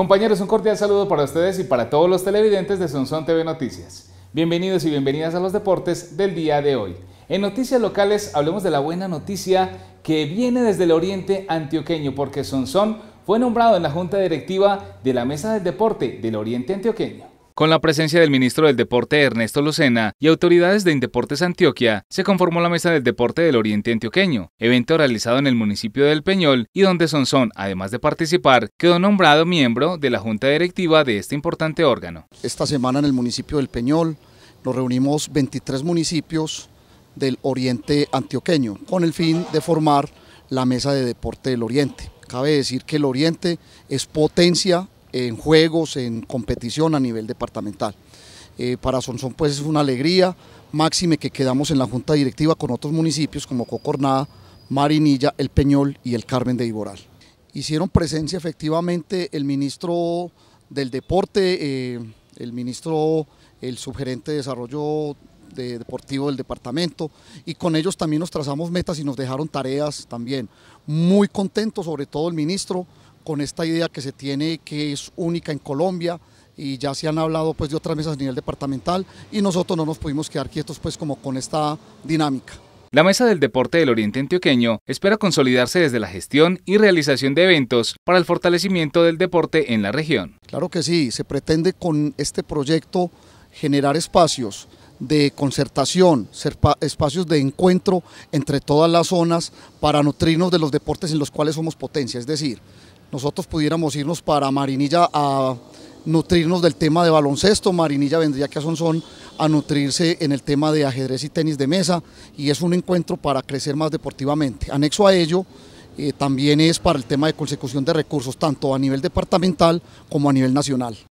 Compañeros, un cordial saludo para ustedes y para todos los televidentes de Sonson TV Noticias. Bienvenidos y bienvenidas a los deportes del día de hoy. En noticias locales hablemos de la buena noticia que viene desde el oriente antioqueño porque Sonson fue nombrado en la junta directiva de la Mesa del Deporte del Oriente Antioqueño. Con la presencia del ministro del Deporte Ernesto Lucena y autoridades de Indeportes Antioquia, se conformó la Mesa del Deporte del Oriente Antioqueño, evento realizado en el municipio del Peñol y donde Sonsón, además de participar, quedó nombrado miembro de la Junta Directiva de este importante órgano. Esta semana en el municipio del Peñol nos reunimos 23 municipios del Oriente Antioqueño con el fin de formar la Mesa de Deporte del Oriente. Cabe decir que el Oriente es potencia en juegos, en competición a nivel departamental. Eh, para Sonsón pues es una alegría, máxime que quedamos en la junta directiva con otros municipios como Cocornada, Marinilla, El Peñol y El Carmen de Iboral. Hicieron presencia efectivamente el ministro del deporte, eh, el ministro, el subgerente de desarrollo deportivo del departamento y con ellos también nos trazamos metas y nos dejaron tareas también. Muy contentos, sobre todo el ministro, con esta idea que se tiene que es única en Colombia y ya se han hablado pues de otras mesas a nivel departamental y nosotros no nos pudimos quedar quietos pues como con esta dinámica. La Mesa del Deporte del Oriente Antioqueño espera consolidarse desde la gestión y realización de eventos para el fortalecimiento del deporte en la región. Claro que sí, se pretende con este proyecto generar espacios de concertación, espacios de encuentro entre todas las zonas para nutrirnos de los deportes en los cuales somos potencia. Es decir, nosotros pudiéramos irnos para Marinilla a nutrirnos del tema de baloncesto, Marinilla vendría que a a nutrirse en el tema de ajedrez y tenis de mesa y es un encuentro para crecer más deportivamente. Anexo a ello, eh, también es para el tema de consecución de recursos, tanto a nivel departamental como a nivel nacional.